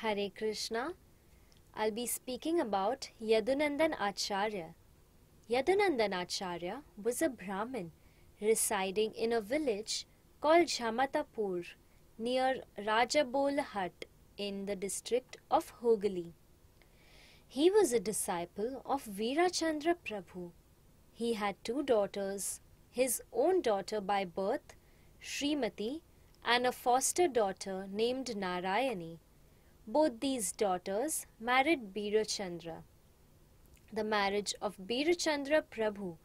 Hare Krishna. I'll be speaking about Yadunandan Acharya. Yadunandan Acharya was a Brahmin residing in a village called Jamatapur near Rajabolhat in the district of Hooghly. He was a disciple of Virachandra Prabhu. He had two daughters, his own daughter by birth, Srimati, and a foster daughter named Narayani. Both these daughters married Birachandra. The marriage of Birachandra Prabhu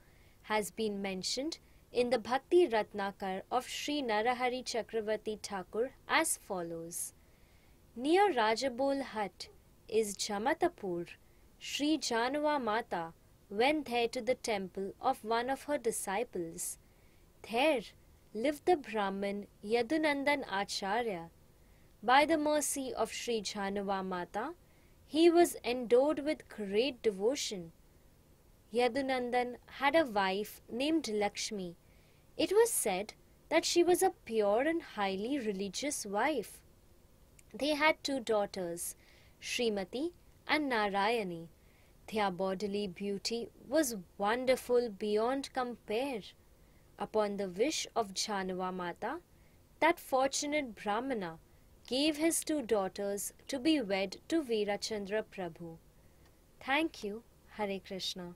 has been mentioned in the Bhakti Ratnakar of Sri Narahari Chakravarti Thakur as follows. Near Rajabol hut is Jamatapur, Sri Janava Mata went there to the temple of one of her disciples. There lived the Brahmin Yadunandan Acharya by the mercy of Sri Janava Mata, he was endowed with great devotion. Yadunandan had a wife named Lakshmi. It was said that she was a pure and highly religious wife. They had two daughters, Srimati and Narayani. Their bodily beauty was wonderful beyond compare. Upon the wish of Janava Mata, that fortunate Brahmana gave his two daughters to be wed to Veerachandra Prabhu. Thank you, Hare Krishna.